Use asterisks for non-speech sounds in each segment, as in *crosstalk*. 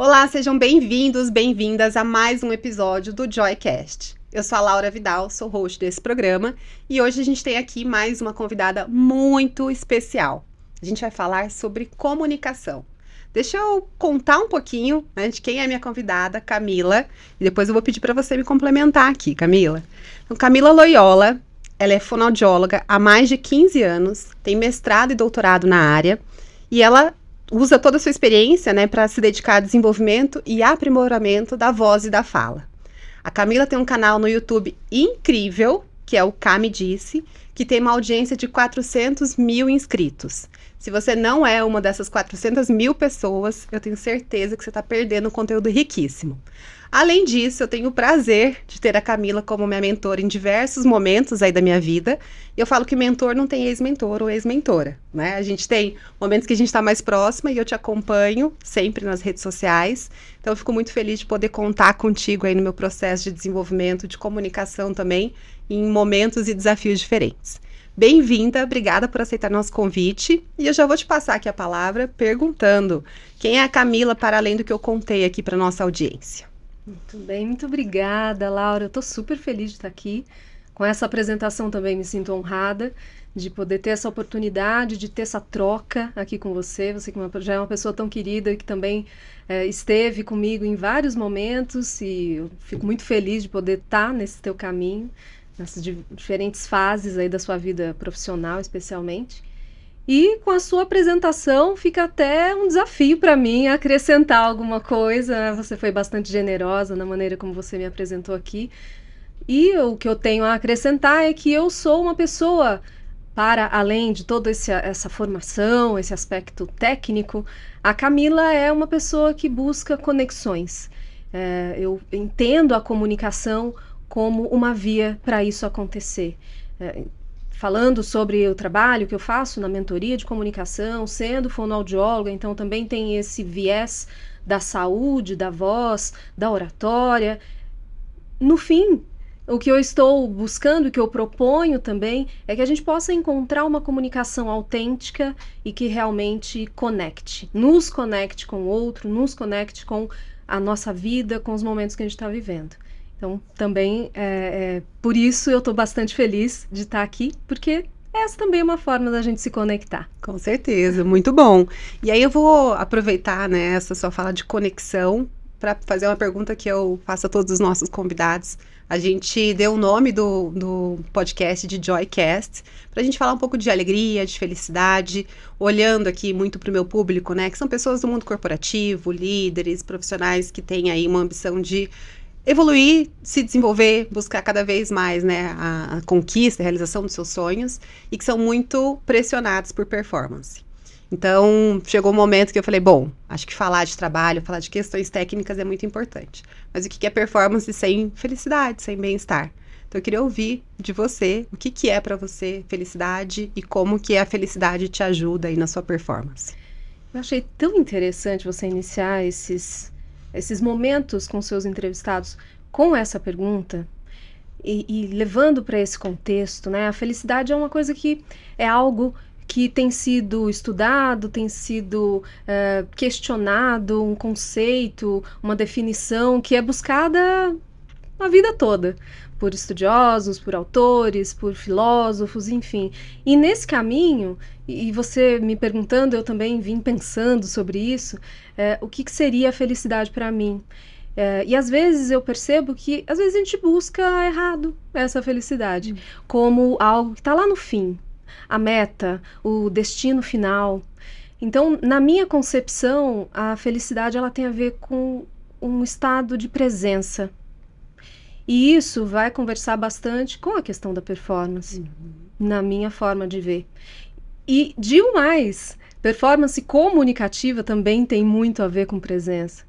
Olá, sejam bem-vindos, bem-vindas a mais um episódio do Joycast. Eu sou a Laura Vidal, sou host desse programa e hoje a gente tem aqui mais uma convidada muito especial. A gente vai falar sobre comunicação. Deixa eu contar um pouquinho né, de quem é minha convidada, Camila, e depois eu vou pedir para você me complementar aqui, Camila. Então, Camila Loyola, ela é fonoaudióloga há mais de 15 anos, tem mestrado e doutorado na área, e ela usa toda a sua experiência né, para se dedicar ao desenvolvimento e aprimoramento da voz e da fala. A Camila tem um canal no YouTube incrível, que é o Cami Disse, que tem uma audiência de 400 mil inscritos. Se você não é uma dessas 400 mil pessoas, eu tenho certeza que você está perdendo um conteúdo riquíssimo. Além disso, eu tenho o prazer de ter a Camila como minha mentora em diversos momentos aí da minha vida. E Eu falo que mentor não tem ex-mentor ou ex-mentora, né? A gente tem momentos que a gente está mais próxima e eu te acompanho sempre nas redes sociais. Então, eu fico muito feliz de poder contar contigo aí no meu processo de desenvolvimento, de comunicação também, em momentos e desafios diferentes. Bem-vinda, obrigada por aceitar nosso convite. E eu já vou te passar aqui a palavra perguntando: quem é a Camila para além do que eu contei aqui para nossa audiência? Muito bem, muito obrigada, Laura. Eu estou super feliz de estar aqui. Com essa apresentação também me sinto honrada de poder ter essa oportunidade, de ter essa troca aqui com você. Você que é já é uma pessoa tão querida e que também é, esteve comigo em vários momentos e eu fico muito feliz de poder estar tá nesse teu caminho, nessas diferentes fases aí da sua vida profissional, especialmente. E com a sua apresentação fica até um desafio para mim acrescentar alguma coisa. Você foi bastante generosa na maneira como você me apresentou aqui. E o que eu tenho a acrescentar é que eu sou uma pessoa para além de toda essa formação, esse aspecto técnico, a Camila é uma pessoa que busca conexões. É, eu entendo a comunicação como uma via para isso acontecer. É, falando sobre o trabalho que eu faço na mentoria de comunicação, sendo fonoaudióloga, então também tem esse viés da saúde, da voz, da oratória. No fim, o que eu estou buscando, o que eu proponho também, é que a gente possa encontrar uma comunicação autêntica e que realmente conecte, nos conecte com o outro, nos conecte com a nossa vida, com os momentos que a gente está vivendo. Então, também, é, é, por isso eu estou bastante feliz de estar tá aqui, porque essa também é uma forma da gente se conectar. Com certeza, muito bom. E aí eu vou aproveitar né, essa sua fala de conexão para fazer uma pergunta que eu faço a todos os nossos convidados. A gente deu o nome do, do podcast de Joycast para a gente falar um pouco de alegria, de felicidade, olhando aqui muito para o meu público, né? Que são pessoas do mundo corporativo, líderes, profissionais que têm aí uma ambição de evoluir, se desenvolver, buscar cada vez mais né, a, a, conquista, a realização dos seus sonhos e que são muito pressionados por performance. Então, chegou o um momento que eu falei: bom, acho que falar de trabalho, falar de questões técnicas é muito importante. Mas o que é performance sem felicidade, sem bem-estar? Então, eu queria ouvir de você o que, que é para você felicidade e como que a felicidade te ajuda aí na sua performance. Eu achei tão interessante você iniciar esses esses momentos com seus entrevistados com essa pergunta e, e levando para esse contexto, né? A felicidade é uma coisa que é algo que tem sido estudado, tem sido eh, questionado, um conceito, uma definição que é buscada a vida toda por estudiosos, por autores, por filósofos, enfim. E nesse caminho, e você me perguntando, eu também vim pensando sobre isso, é, o que, que, seria a felicidade para mim? É, e às vezes eu percebo que às vezes a gente busca errado essa felicidade, hum. como algo que está lá no fim, a meta, o destino final. Então, na minha concepção, a felicidade ela tem a ver com um estado de presença, e isso vai conversar bastante com a questão da performance, uhum. na minha forma de ver. E digo mais, performance comunicativa também tem muito a ver com presença.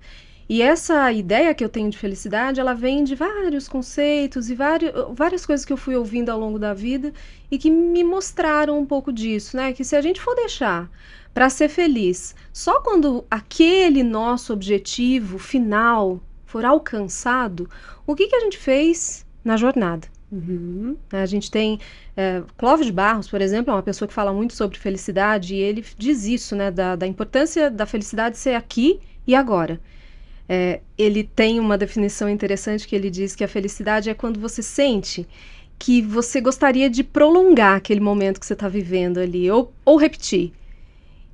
E essa ideia que eu tenho de felicidade, ela vem de vários conceitos e vários, várias coisas que eu fui ouvindo ao longo da vida e que me mostraram um pouco disso, né? Que se a gente for deixar para ser feliz só quando aquele nosso objetivo final for alcançado, o que, que a gente fez na jornada? Uhum. A gente tem é, Clóvis de Barros, por exemplo, é uma pessoa que fala muito sobre felicidade e ele diz isso, né, da, da importância da felicidade ser aqui e agora. É, ele tem uma definição interessante que ele diz que a felicidade é quando você sente que você gostaria de prolongar aquele momento que você está vivendo ali, ou, ou repetir.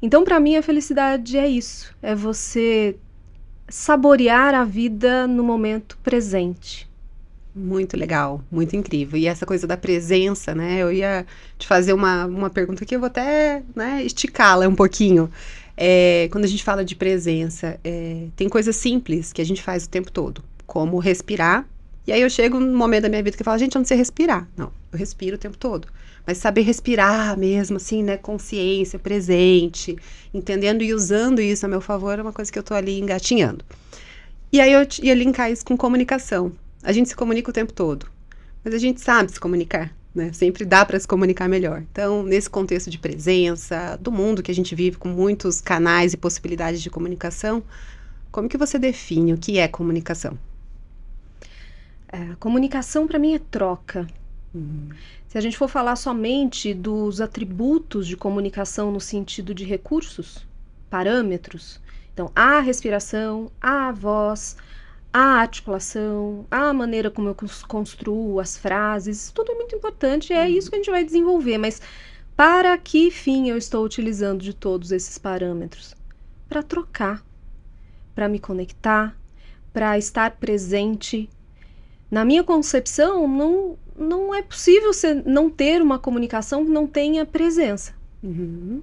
Então, para mim, a felicidade é isso: é você saborear a vida no momento presente. Muito legal, muito incrível. E essa coisa da presença, né? Eu ia te fazer uma, uma pergunta que eu vou até né, esticá-la um pouquinho. É, quando a gente fala de presença, é, tem coisas simples que a gente faz o tempo todo, como respirar e aí eu chego num momento da minha vida que eu falo, gente, eu não sei respirar. Não, eu respiro o tempo todo. Mas saber respirar mesmo, assim, né? Consciência, presente, entendendo e usando isso a meu favor é uma coisa que eu tô ali engatinhando. E aí eu ia linkar isso com comunicação. A gente se comunica o tempo todo, mas a gente sabe se comunicar, né? Sempre dá para se comunicar melhor. Então, nesse contexto de presença, do mundo que a gente vive com muitos canais e possibilidades de comunicação, como que você define o que é comunicação? É, comunicação para mim é troca. Uhum. Se a gente for falar somente dos atributos de comunicação no sentido de recursos, parâmetros, então a respiração, a voz, a articulação, a maneira como eu construo as frases, tudo é muito importante, é hum. isso que a gente vai desenvolver, mas para que fim eu estou utilizando de todos esses parâmetros? Para trocar, para me conectar, para estar presente, na minha concepção, não, não é possível você não ter uma comunicação que não tenha presença. Uhum.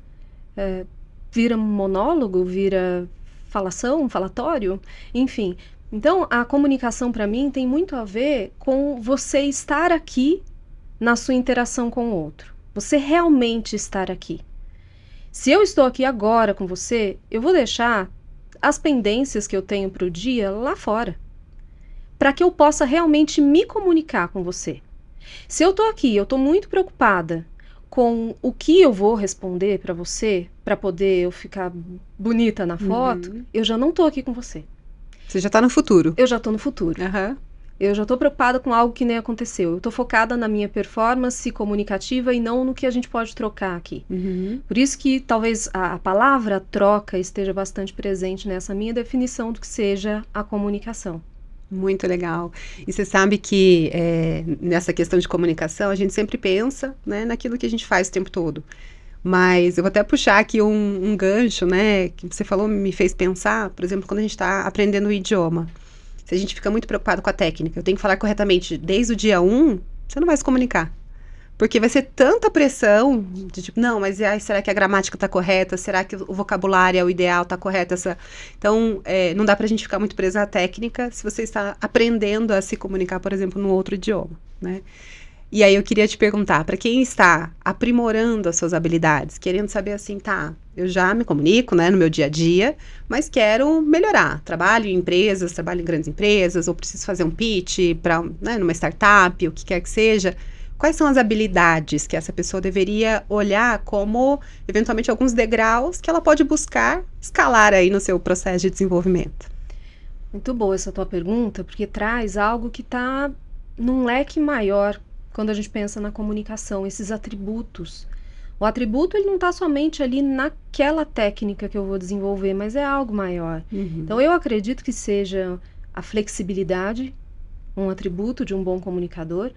É, vira monólogo, vira falação, falatório, enfim. Então, a comunicação para mim tem muito a ver com você estar aqui na sua interação com o outro. Você realmente estar aqui. Se eu estou aqui agora com você, eu vou deixar as pendências que eu tenho para o dia lá fora para que eu possa realmente me comunicar com você. Se eu estou aqui, eu estou muito preocupada com o que eu vou responder para você, para poder eu ficar bonita na foto, uhum. eu já não estou aqui com você. Você já está no futuro. Eu já estou no futuro. Uhum. Eu já estou preocupada com algo que nem aconteceu. Eu estou focada na minha performance comunicativa e não no que a gente pode trocar aqui. Uhum. Por isso que talvez a, a, palavra troca esteja bastante presente nessa minha definição do que seja a comunicação. Muito legal. E você sabe que é, nessa questão de comunicação, a gente sempre pensa né, naquilo que a gente faz o tempo todo. Mas eu vou até puxar aqui um, um gancho, né? Que você falou, me fez pensar, por exemplo, quando a gente está aprendendo o idioma. Se a gente fica muito preocupado com a técnica, eu tenho que falar corretamente desde o dia 1, um, você não vai se comunicar. Porque vai ser tanta pressão de tipo, não, mas ai, será que a gramática tá correta? Será que o vocabulário é o ideal, tá correto? Essa... Então, é, não dá pra gente ficar muito preso à técnica se você está aprendendo a se comunicar, por exemplo, no outro idioma, né? E aí eu queria te perguntar, para quem está aprimorando as suas habilidades, querendo saber assim, tá, eu já me comunico, né, no meu dia a dia, mas quero melhorar. Trabalho em empresas, trabalho em grandes empresas, ou preciso fazer um pitch para, né, numa startup, o que quer que seja quais são as habilidades que essa pessoa deveria olhar como, eventualmente, alguns degraus que ela pode buscar escalar aí no seu processo de desenvolvimento? Muito boa essa tua pergunta, porque traz algo que está num leque maior quando a gente pensa na comunicação, esses atributos. O atributo ele não está somente ali naquela técnica que eu vou desenvolver, mas é algo maior. Uhum. Então eu acredito que seja a flexibilidade, um atributo de um bom comunicador,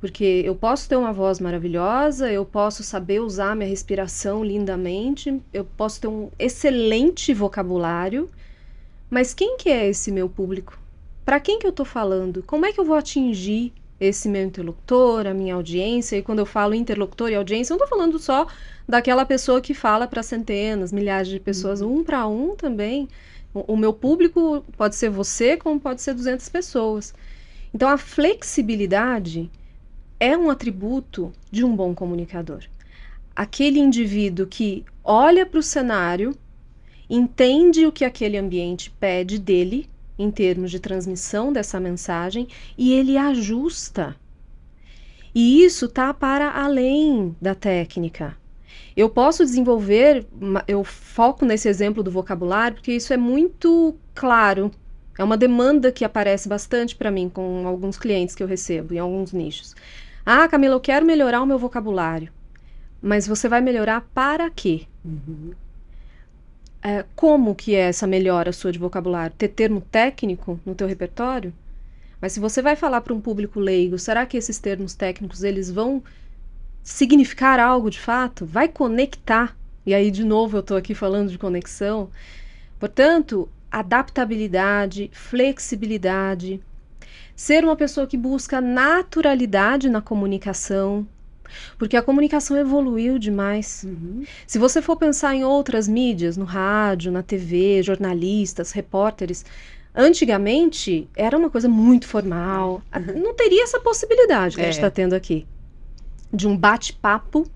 porque eu posso ter uma voz maravilhosa, eu posso saber usar minha respiração lindamente, eu posso ter um excelente vocabulário, mas quem que é esse meu público? Para quem que eu estou falando? Como é que eu vou atingir esse meu interlocutor, a minha audiência? E quando eu falo interlocutor e audiência, eu não estou falando só daquela pessoa que fala para centenas, milhares de pessoas, uhum. um para um também. O, o meu público pode ser você, como pode ser 200 pessoas. Então, a flexibilidade é um atributo de um bom comunicador. Aquele indivíduo que olha para o cenário, entende o que aquele ambiente pede dele em termos de transmissão dessa mensagem e ele ajusta. E isso tá para além da técnica. Eu posso desenvolver, eu foco nesse exemplo do vocabulário porque isso é muito claro. É uma demanda que aparece bastante para mim com alguns clientes que eu recebo em alguns nichos. Ah, Camila, eu quero melhorar o meu vocabulário. Mas você vai melhorar para quê? Uhum. É, como que é essa melhora sua de vocabulário? Ter termo técnico no teu repertório? Mas se você vai falar para um público leigo, será que esses termos técnicos eles vão significar algo de fato? Vai conectar? E aí, de novo, eu estou aqui falando de conexão. Portanto, adaptabilidade, flexibilidade, ser uma pessoa que busca naturalidade na comunicação, porque a comunicação evoluiu demais. Uhum. Se você for pensar em outras mídias, no rádio, na TV, jornalistas, repórteres, antigamente era uma coisa muito formal. Uhum. Não teria essa possibilidade que é. a gente está é. tendo aqui de um bate-papo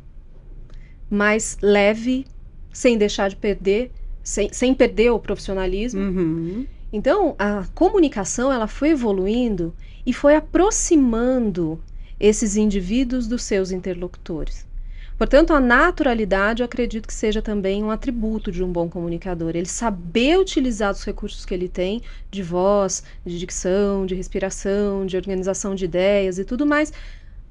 mais leve, sem deixar de perder, sem, sem perder o profissionalismo. Uhum. Então, a comunicação ela foi evoluindo e foi aproximando esses indivíduos dos seus interlocutores. Portanto, a naturalidade eu acredito que seja também um atributo de um bom comunicador. Ele saber utilizar os recursos que ele tem de voz, de dicção, de respiração, de organização de ideias e tudo mais,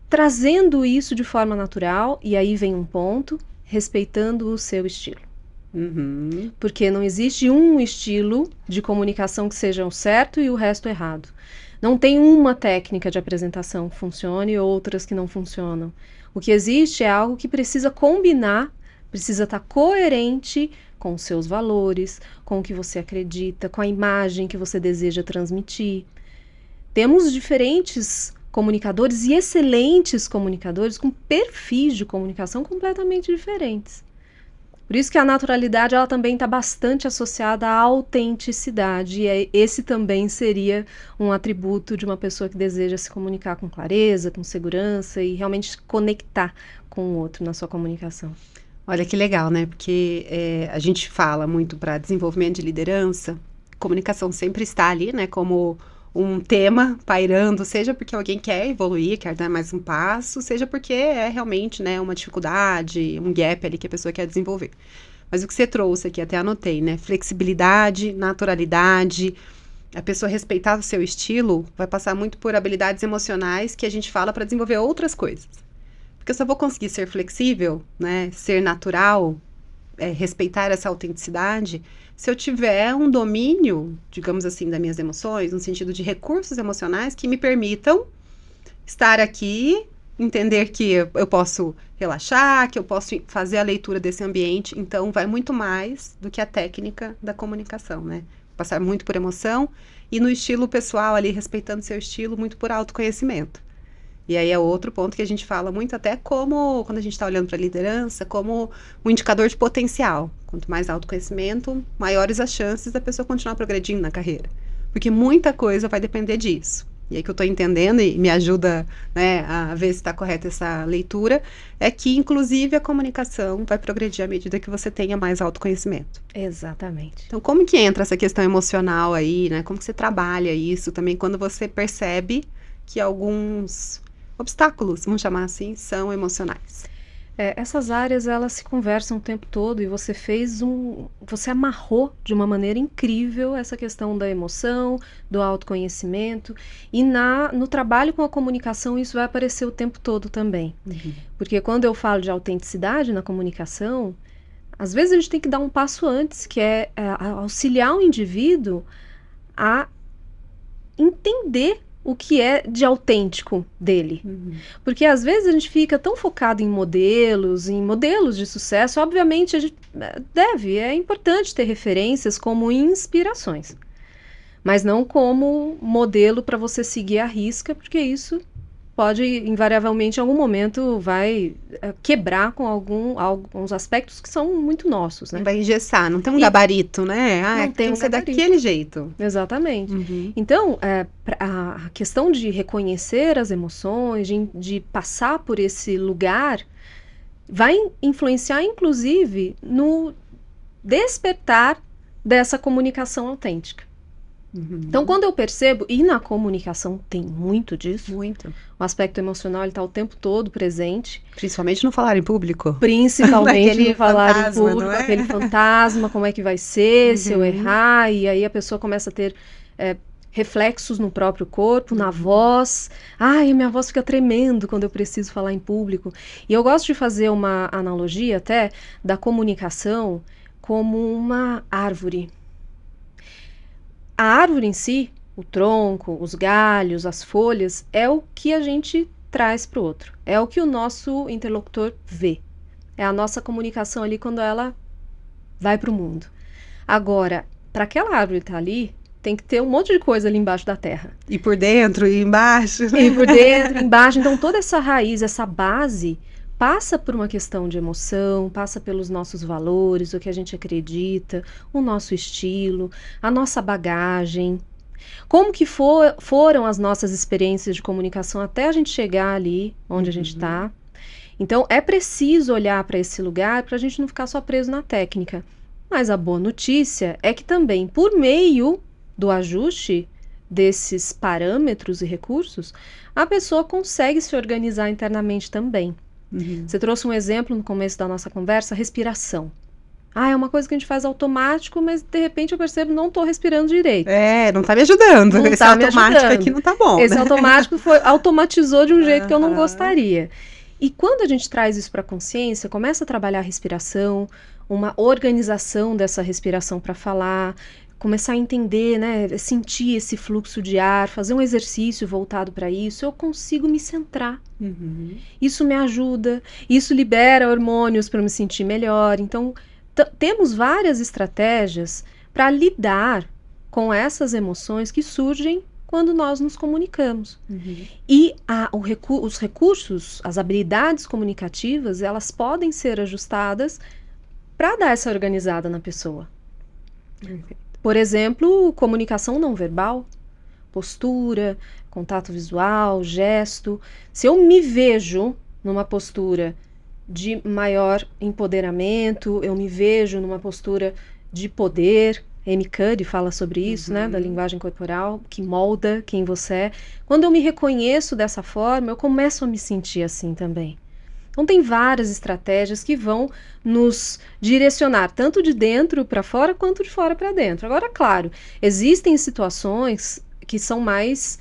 trazendo isso de forma natural, e aí vem um ponto, respeitando o seu estilo. Uhum. Porque não existe um estilo de comunicação que seja o certo e o resto errado. Não tem uma técnica de apresentação que funcione e outras que não funcionam. O que existe é algo que precisa combinar, precisa estar tá coerente com os seus valores, com o que você acredita, com a imagem que você deseja transmitir. Temos diferentes comunicadores e excelentes comunicadores com perfis de comunicação completamente diferentes. Por isso que a naturalidade ela também está bastante associada à autenticidade. E esse também seria um atributo de uma pessoa que deseja se comunicar com clareza, com segurança e realmente conectar com o outro na sua comunicação. Olha que legal, né? Porque é, a gente fala muito para desenvolvimento de liderança, comunicação sempre está ali, né? Como um tema pairando, seja porque alguém quer evoluir, quer dar mais um passo, seja porque é realmente né, uma dificuldade, um gap ali que a pessoa quer desenvolver. Mas o que você trouxe aqui, até anotei, né? Flexibilidade, naturalidade, a pessoa respeitar o seu estilo vai passar muito por habilidades emocionais que a gente fala para desenvolver outras coisas. Porque eu só vou conseguir ser flexível, né? Ser natural, é, respeitar essa autenticidade se eu tiver um domínio, digamos assim, das minhas emoções, no sentido de recursos emocionais que me permitam estar aqui, entender que eu posso relaxar, que eu posso fazer a leitura desse ambiente. Então, vai muito mais do que a técnica da comunicação, né? Passar muito por emoção e no estilo pessoal ali, respeitando seu estilo, muito por autoconhecimento. E aí é outro ponto que a gente fala muito, até como, quando a gente está olhando para a liderança, como um indicador de potencial. Quanto mais autoconhecimento, maiores as chances da pessoa continuar progredindo na carreira. Porque muita coisa vai depender disso. E aí que eu estou entendendo e me ajuda né, a ver se está correta essa leitura, é que, inclusive, a comunicação vai progredir à medida que você tenha mais autoconhecimento. Exatamente. Então, como que entra essa questão emocional aí, né? Como que você trabalha isso também quando você percebe que alguns obstáculos, vamos chamar assim, são emocionais. É, essas áreas elas se conversam o tempo todo e você fez um, você amarrou de uma maneira incrível essa questão da emoção, do autoconhecimento e na no trabalho com a comunicação isso vai aparecer o tempo todo também, uhum. porque quando eu falo de autenticidade na comunicação, às vezes a gente tem que dar um passo antes, que é, é auxiliar o indivíduo a entender o que é de autêntico dele. Uhum. Porque às vezes a gente fica tão focado em modelos, em modelos de sucesso, obviamente a gente eh, deve, é importante ter referências como inspirações, mas não como modelo para você seguir a risca, porque isso pode, invariavelmente, em algum momento, vai eh, quebrar com algum, alguns aspectos que são muito nossos, né? Vai engessar, não tem um e gabarito, né? Ah, não tem, um que ser gabarito. daquele jeito. Exatamente. Uhum. Então, é, a questão de reconhecer as emoções, de, de passar por esse lugar, vai influenciar, inclusive, no despertar dessa comunicação autêntica. Uhum. Então, quando eu percebo, e na comunicação tem muito disso. Muito. O aspecto emocional está o tempo todo presente. Principalmente no falar em público. Principalmente *laughs* no falar fantasma, em público, é? aquele fantasma, como é que vai ser, uhum. se eu uhum. errar, e aí a pessoa começa a ter é, reflexos no próprio corpo, na uhum. voz. Ai, minha voz fica tremendo quando eu preciso falar em público. E eu gosto de fazer uma analogia até da comunicação como uma árvore a árvore em si, o tronco, os galhos, as folhas, é o que a gente traz para o outro. É o que o nosso interlocutor vê. É a nossa comunicação ali quando ela vai para o mundo. Agora, para aquela árvore estar tá ali, tem que ter um monte de coisa ali embaixo da terra. E por dentro, e embaixo. E né? por dentro, *laughs* embaixo. Então, toda essa raiz, essa base, passa por uma questão de emoção, passa pelos nossos valores, o que a gente acredita, o nosso estilo, a nossa bagagem. Como que for, foram as nossas experiências de comunicação até a gente chegar ali onde uhum. a gente está. Uhum. Então é preciso olhar para esse lugar para a gente não ficar só preso na técnica. Mas a boa notícia é que também por meio do ajuste, desses parâmetros e recursos, a pessoa consegue se organizar internamente também. Uhum. Você trouxe um exemplo no começo da nossa conversa, respiração. Ah, é uma coisa que a gente faz automático, mas de repente eu percebo não estou respirando direito. É, não está me ajudando. Não *laughs* Esse tá automático ajudando. aqui não está bom. Esse né? automático foi, automatizou de um jeito uhum. que eu não gostaria. E quando a gente traz isso para a consciência, começa a trabalhar a respiração, uma organização dessa respiração para falar, começar a entender, né, sentir esse fluxo de ar, fazer um exercício voltado para isso, eu consigo me centrar. Uhum. Isso me ajuda, isso libera hormônios para me sentir melhor. Então, temos várias estratégias para lidar com essas emoções que surgem quando nós nos comunicamos. Uhum. E a, recu os recursos, as habilidades comunicativas, elas podem ser ajustadas para dar essa organizada na pessoa. Uhum. Por exemplo, comunicação não verbal, postura, contato visual, gesto. Se eu me vejo numa postura de maior empoderamento, eu me vejo numa postura de poder. M. Cuddy fala sobre isso, uhum. né, da uhum. linguagem corporal, que molda quem você é. Quando eu me reconheço dessa forma, eu começo a me sentir assim também. Então, tem várias estratégias que vão nos direcionar tanto de dentro para fora quanto de fora para dentro. Agora, claro, existem situações que são mais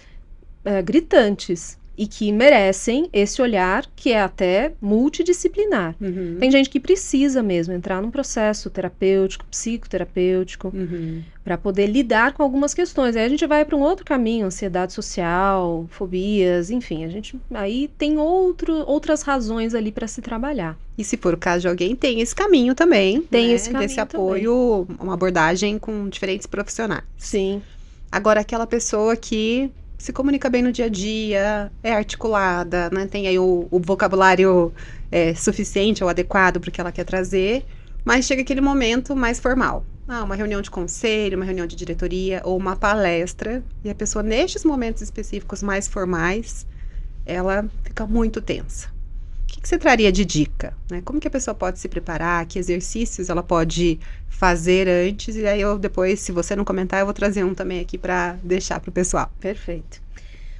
é, gritantes e que merecem esse olhar que é até multidisciplinar. Uhum. Tem gente que precisa mesmo entrar num processo terapêutico, psicoterapêutico, uhum. para poder lidar com algumas questões. Aí a gente vai para um outro caminho, ansiedade social, fobias, enfim, a gente aí tem outro, outras razões ali para se trabalhar. E se for o caso de alguém, tem esse caminho também. Né, tem né? esse caminho desse apoio, também. uma abordagem com diferentes profissionais. Sim. Agora aquela pessoa que se comunica bem no dia a dia, é articulada, né? tem aí o, o vocabulário é, suficiente ou adequado para o que ela quer trazer, mas chega aquele momento mais formal. Ah, uma reunião de conselho, uma reunião de diretoria ou uma palestra, e a pessoa, nestes momentos específicos mais formais, ela fica muito tensa que, que você traria de dica? Né? Como que a pessoa pode se preparar? Que exercícios ela pode fazer antes? E aí eu depois, se você não comentar, eu vou trazer um também aqui para deixar para o pessoal. Perfeito.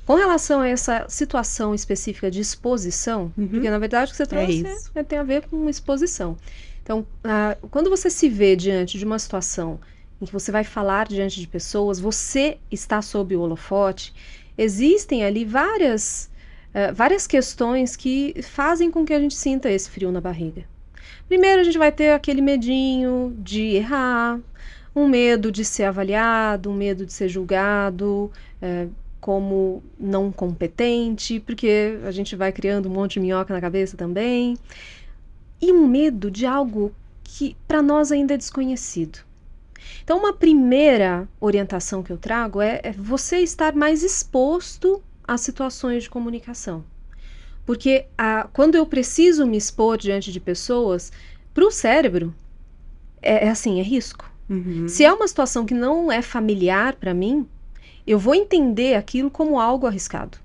Com relação a essa situação específica de exposição, uhum. porque na verdade o que você é trouxe é é, tem a ver com exposição. Então, a, quando você se vê diante de uma situação em que você vai falar diante de pessoas, você está sob o holofote, existem ali várias é, várias questões que fazem com que a gente sinta esse frio na barriga. Primeiro, a gente vai ter aquele medinho de errar, um medo de ser avaliado, um medo de ser julgado é, como não competente, porque a gente vai criando um monte de minhoca na cabeça também, e um medo de algo que para nós ainda é desconhecido. Então, uma primeira orientação que eu trago é, é você estar mais exposto às situações de comunicação. Porque a, quando eu preciso me expor diante de pessoas, para o cérebro, é, é, assim, é risco. Uhum. Se é uma situação que não é familiar para mim, eu vou entender aquilo como algo arriscado.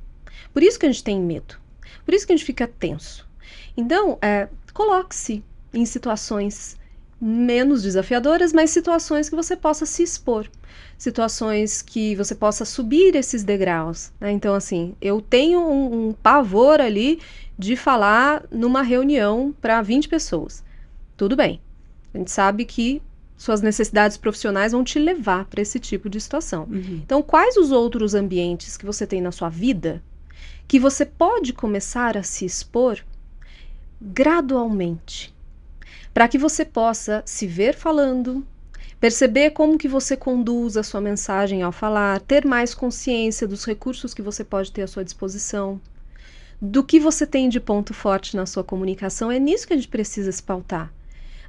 Por isso que a gente tem medo. Por isso que a gente fica tenso. Então, é, coloque-se em situações menos desafiadoras, mas situações que você possa se expor, situações que você possa subir esses degraus. Né? Então, assim, eu tenho um, um pavor ali de falar numa reunião para 20 pessoas. Tudo bem, a gente sabe que suas necessidades profissionais vão te levar para esse tipo de situação. Uhum. Então, quais os outros ambientes que você tem na sua vida que você pode começar a se expor gradualmente? para que você possa se ver falando, perceber como que você conduz a sua mensagem ao falar, ter mais consciência dos recursos que você pode ter à sua disposição, do que você tem de ponto forte na sua comunicação. É nisso que a gente precisa se pautar.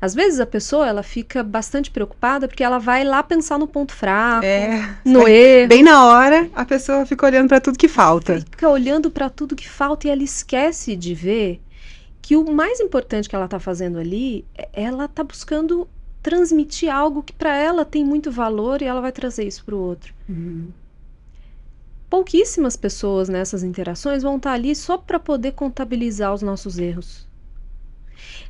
Às vezes a pessoa ela fica bastante preocupada porque ela vai lá pensar no ponto fraco, é, no *laughs* erro. Bem na hora, a pessoa fica olhando para tudo que falta. Fica olhando para tudo que falta e ela esquece de ver que o mais importante que ela está fazendo ali, ela está buscando transmitir algo que para ela tem muito valor e ela vai trazer isso para o outro. Uhum. Pouquíssimas pessoas nessas interações vão estar tá ali só para poder contabilizar os nossos erros.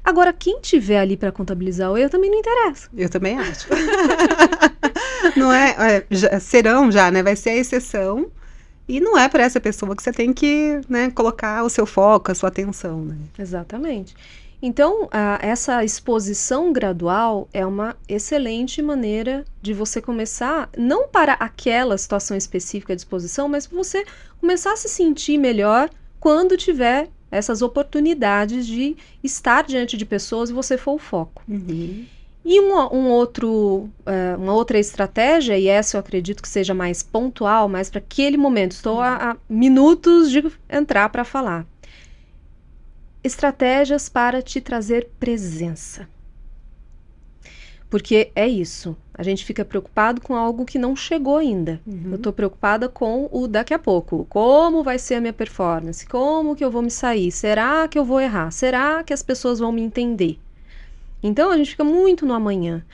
Agora, quem tiver ali para contabilizar o erro também não interessa. Eu também acho. *laughs* não é, é serão já, né? Vai ser a exceção e não é para essa pessoa que você tem que né, colocar o seu foco, a sua atenção. Né? Exatamente. Então, a, essa exposição gradual é uma excelente maneira de você começar, não para aquela situação específica de exposição, mas para você começar a se sentir melhor quando tiver essas oportunidades de estar diante de pessoas e você for o foco. Uhum. E um, um outro, uh, uma outra estratégia, e essa eu acredito que seja mais pontual, mas para aquele momento, estou a, a minutos de entrar para falar. Estratégias para te trazer presença. Porque é isso. A gente fica preocupado com algo que não chegou ainda. Uhum. Eu estou preocupada com o daqui a pouco. Como vai ser a minha performance? Como que eu vou me sair? Será que eu vou errar? Será que as pessoas vão me entender? Então a gente fica muito no amanhã.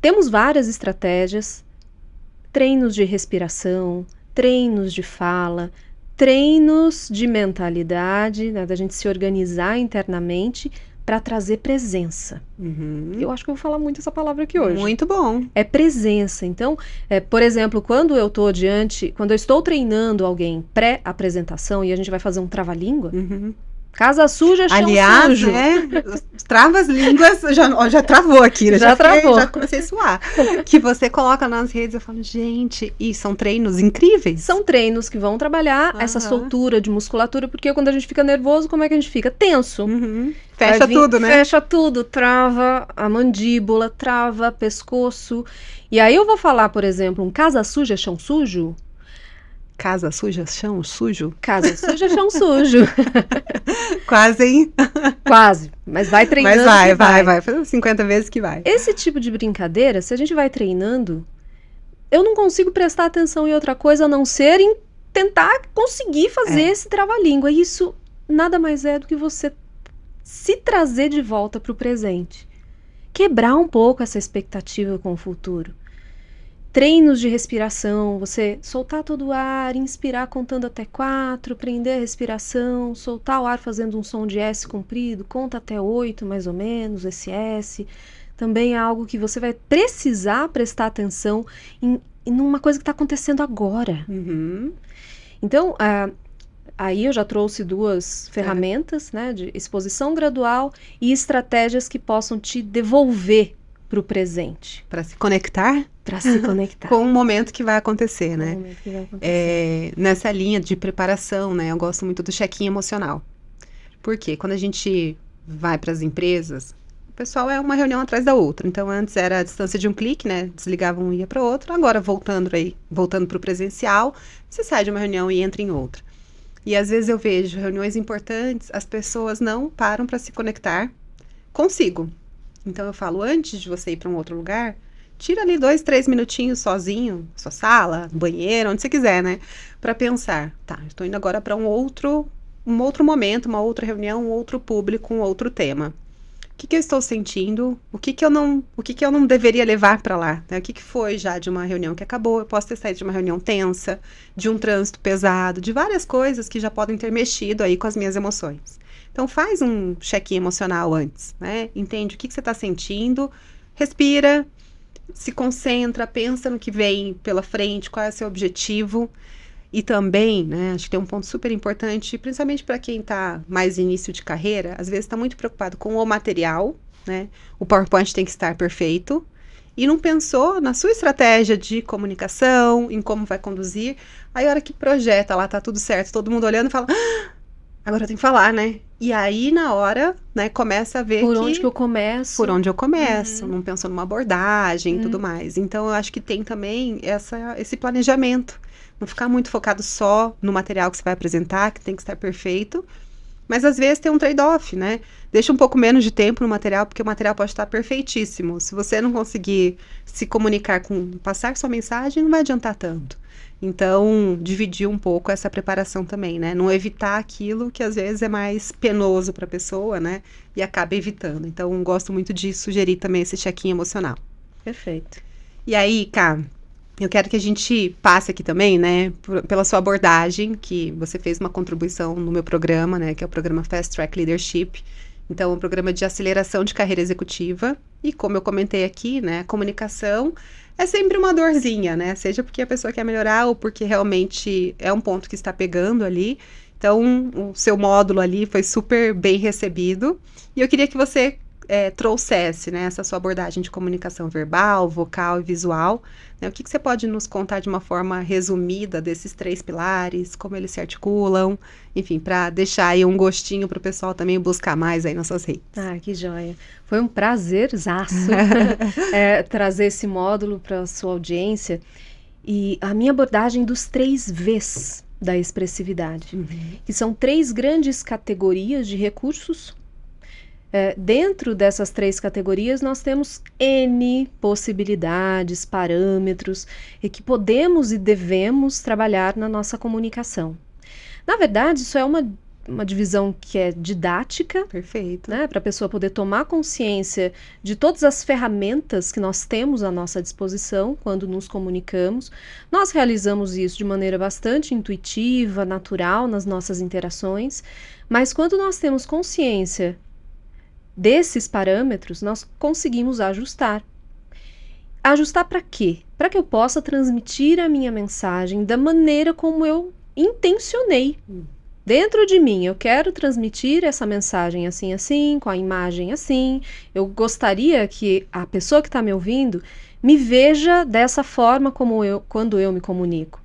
Temos várias estratégias, treinos de respiração, treinos de fala, treinos de mentalidade, né, da gente se organizar internamente para trazer presença. Uhum. Eu acho que eu vou falar muito essa palavra aqui hoje. Muito bom. É presença. Então, é, por exemplo, quando eu estou diante, quando eu estou treinando alguém pré-apresentação e a gente vai fazer um trava-língua, uhum. Casa suja, chão Aliás, sujo. Aliás, né, trava as línguas, já, já travou aqui, né? já, já travou. Fiquei, já comecei a suar. que você coloca nas redes, eu falo, gente, e são treinos incríveis. São treinos que vão trabalhar essa soltura de musculatura, porque quando a gente fica nervoso, como é que a gente fica? Tenso. Uhum. Fecha vir, tudo, né? Fecha tudo, trava a mandíbula, trava pescoço. E aí eu vou falar, por exemplo, um casa suja, chão sujo, Casa suja, chão sujo? Casa suja, chão sujo. *laughs* Quase, hein? Quase. Mas vai treinando. Mas vai, vai, vai, Faz 50 vezes que vai. Esse tipo de brincadeira, se a gente vai treinando, eu não consigo prestar atenção em outra coisa a não ser em tentar conseguir fazer é. esse trava-língua. E isso nada mais é do que você se trazer de volta para o presente. Quebrar um pouco essa expectativa com o futuro treinos de respiração, você soltar todo o ar, inspirar contando até quatro, prender a respiração, soltar o ar fazendo um som de S comprido, conta até oito mais ou menos, esse S. Também é algo que você vai precisar prestar atenção em, em uma coisa que está acontecendo agora. Uhum. Então, ah, aí eu já trouxe duas ferramentas, é. né, de exposição gradual e estratégias que possam te devolver para o presente. Para se conectar? Para se *laughs* conectar. com o momento que vai acontecer, né? Vai acontecer. É, nessa linha de preparação, né? Eu gosto muito do check-in emocional. Porque quando a gente vai para as empresas, o pessoal é uma reunião atrás da outra. Então antes era a distância de um clique, né? Desligava um e ia para outro. Agora voltando aí, voltando para o presencial, você sai de uma reunião e entra em outra. E às vezes eu vejo reuniões importantes, as pessoas não param para se conectar consigo, então eu falo, antes de você ir para um outro lugar, tira ali dois, três minutinhos sozinho, sua sala, banheiro, onde você quiser, né? Para pensar, tá, estou indo agora para um outro, um outro momento, uma outra reunião, um outro público, um outro tema. O que, que eu estou sentindo? O que, que eu não, o que, que eu não deveria levar para lá? Né? O que, que foi já de uma reunião que acabou? Eu posso ter saído de uma reunião tensa, de um trânsito pesado, de várias coisas que já podem ter mexido aí com as minhas emoções. Então faz um check-in emocional antes, né? Entende o que, que você está sentindo, respira, se concentra, pensa no que vem pela frente, qual é o seu objetivo. E também, né, acho que tem um ponto super importante, principalmente para quem está mais início de carreira, às vezes está muito preocupado com o material, né? O PowerPoint tem que estar perfeito, e não pensou na sua estratégia de comunicação, em como vai conduzir. Aí a hora que projeta lá, tá tudo certo, todo mundo olhando e fala: ah, agora eu tenho que falar, né? E aí, na hora, né, começa a ver. Por que, onde que eu começo. Por onde eu começo, uhum. não pensando numa abordagem e uhum. tudo mais. Então, eu acho que tem também essa, esse planejamento. Não ficar muito focado só no material que você vai apresentar, que tem que estar perfeito. Mas às vezes tem um trade-off, né? Deixa um pouco menos de tempo no material, porque o material pode estar perfeitíssimo. Se você não conseguir se comunicar com. passar sua mensagem, não vai adiantar tanto. Então, dividir um pouco essa preparação também, né? Não evitar aquilo que às vezes é mais penoso para a pessoa, né? E acaba evitando. Então, gosto muito de sugerir também esse check-in emocional. Perfeito. E aí, Cá, eu quero que a gente passe aqui também, né, por, pela sua abordagem, que você fez uma contribuição no meu programa, né, que é o programa Fast Track Leadership. Então, é um programa de aceleração de carreira executiva. E como eu comentei aqui, né, comunicação é sempre uma dorzinha, né? Seja porque a pessoa quer melhorar ou porque realmente é um ponto que está pegando ali. Então, o seu módulo ali foi super bem recebido. E eu queria que você é, trouxesse né, essa sua abordagem de comunicação verbal, vocal e visual. Né, o que, que, você pode nos contar de uma forma resumida desses três pilares, como eles se articulam, enfim, para deixar aí um gostinho para o pessoal também buscar mais aí nas suas redes. Ah, que joia. Foi um prazerzaço *laughs* *laughs* é, trazer esse módulo para a sua audiência. E a minha abordagem dos três Vs da expressividade, uhum. que são três grandes categorias de recursos é, dentro dessas três categorias, nós temos N possibilidades, parâmetros e que podemos e devemos trabalhar na nossa comunicação. Na verdade, isso é uma uma divisão que é didática. Perfeito. Né, para a pessoa poder tomar consciência de todas as ferramentas que nós temos à nossa disposição quando nos comunicamos. Nós realizamos isso de maneira bastante intuitiva, natural nas nossas interações, mas quando nós temos consciência Desses parâmetros, nós conseguimos ajustar. Ajustar para quê? Para que eu possa transmitir a minha mensagem da maneira como eu intencionei. Dentro de mim, eu quero transmitir essa mensagem assim, assim, com a imagem assim. Eu gostaria que a pessoa que está me ouvindo me veja dessa forma como eu, quando eu me comunico.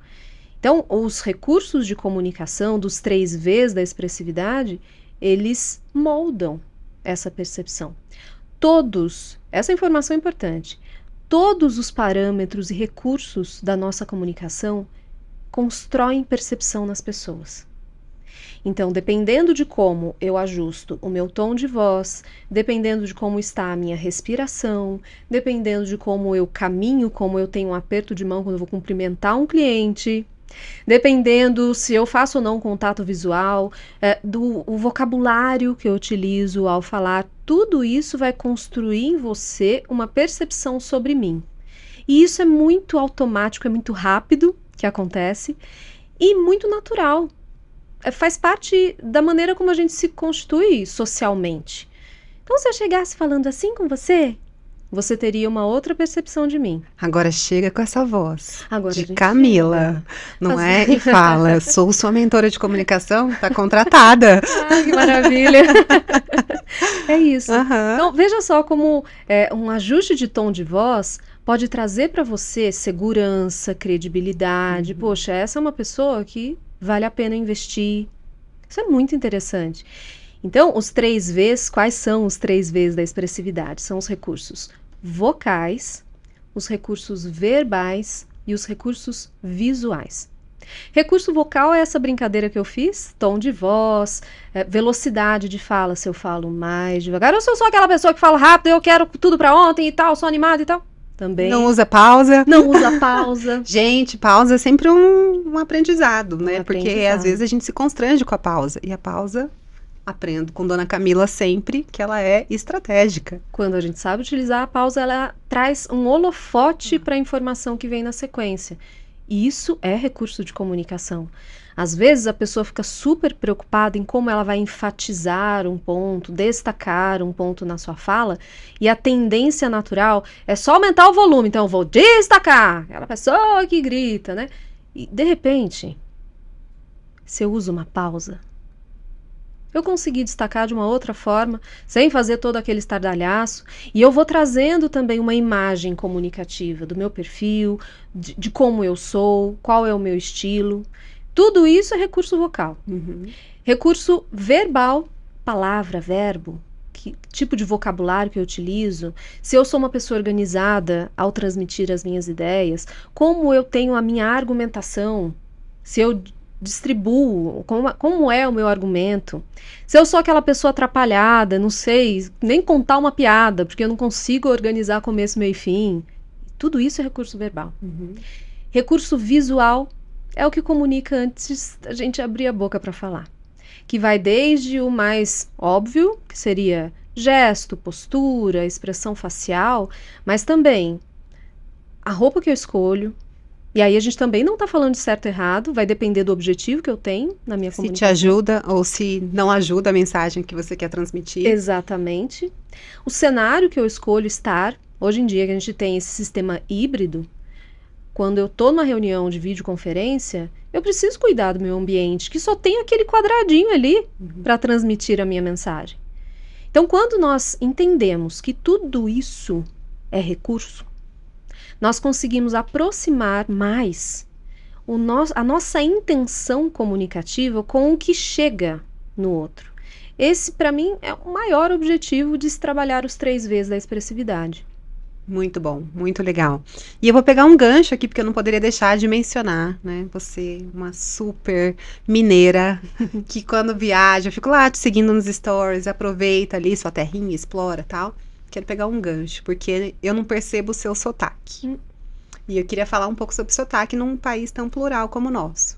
Então, os recursos de comunicação dos três V's da expressividade, eles moldam essa percepção. Todos, essa informação é importante, todos os parâmetros e recursos da nossa comunicação constroem percepção nas pessoas. Então, dependendo de como eu ajusto o meu tom de voz, dependendo de como está a minha respiração, dependendo de como eu caminho, como eu tenho um aperto de mão quando eu vou cumprimentar um cliente, Dependendo se eu faço ou não contato visual, é, do o vocabulário que eu utilizo ao falar, tudo isso vai construir em você uma percepção sobre mim. E isso é muito automático, é muito rápido que acontece e muito natural. É, faz parte da maneira como a gente se constitui socialmente. Então, se eu chegasse falando assim com você, você teria uma outra percepção de mim. Agora chega com essa voz Agora de Camila, chega. não é? E fala, *laughs* sou sua mentora de comunicação, tá contratada. Ai, *laughs* ah, que maravilha. *laughs* é isso. Uhum. Então, veja só como é, um ajuste de tom de voz pode trazer para você segurança, credibilidade. Uhum. Poxa, essa é uma pessoa que vale a pena investir. Isso é muito interessante. Então, os três Vs, quais são os três Vs da expressividade? São os recursos vocais, os recursos verbais e os recursos visuais. Recurso vocal é essa brincadeira que eu fiz: tom de voz, eh, velocidade de fala, se eu falo mais devagar, ou se eu sou aquela pessoa que fala rápido, eu quero tudo para ontem e tal, sou animada e tal. Também. Não usa pausa. Não usa *laughs* pausa. gente, pausa é sempre um, um aprendizado, né? Um Porque às vezes a gente se constrange com a pausa. E a pausa aprendo com Dona Camila sempre que ela é estratégica. Quando a gente sabe utilizar a pausa, ela traz um holofote para a informação que vem na sequência. E isso é recurso de comunicação. Às vezes a pessoa fica super preocupada em como ela vai enfatizar um ponto, destacar um ponto na sua fala, e a tendência natural é só aumentar o volume. Então, eu vou destacar aquela pessoa que grita, né? E de repente, se eu uso uma pausa, eu consegui destacar de uma outra forma, sem fazer todo aquele estardalhaço, e eu vou trazendo também uma imagem comunicativa do meu perfil, de, de como eu sou, qual é o meu estilo. Tudo isso é recurso vocal. Uhum. Recurso verbal, palavra, verbo, que tipo de vocabulário que eu utilizo, se eu sou uma pessoa organizada ao transmitir as minhas ideias, como eu tenho a minha argumentação, se eu distribuo, como, como é o meu argumento. Se eu sou aquela pessoa atrapalhada, não sei nem contar uma piada, porque eu não consigo organizar começo, meio e fim. Tudo isso é recurso verbal. Uhum. Recurso visual é o que comunica antes a gente abrir a boca para falar. Que vai desde o mais óbvio, que seria gesto, postura, expressão facial, mas também a roupa que eu escolho, e aí a gente também não está falando de certo e errado, vai depender do objetivo que eu tenho na minha se comunicação. Se te ajuda ou se não ajuda a mensagem que você quer transmitir. Exatamente. O cenário que eu escolho estar, hoje em dia que a gente tem esse sistema híbrido, quando eu estou numa reunião de videoconferência, eu preciso cuidar do meu ambiente, que só tem aquele quadradinho ali uhum. para transmitir a minha mensagem. Então, quando nós entendemos que tudo isso é recurso, nós conseguimos aproximar mais o no a nossa intenção comunicativa com o que chega no outro. Esse, para mim, é o maior objetivo de se trabalhar os três Vs da expressividade. Muito bom, muito legal. E eu vou pegar um gancho aqui, porque eu não poderia deixar de mencionar, né? Você, uma super mineira, *laughs* que quando viaja, eu fico lá te seguindo nos stories, aproveita ali sua terrinha, explora tal quero pegar um gancho, porque eu não percebo o seu sotaque. Hum. E eu queria falar um pouco sobre sotaque num país tão plural como o nosso.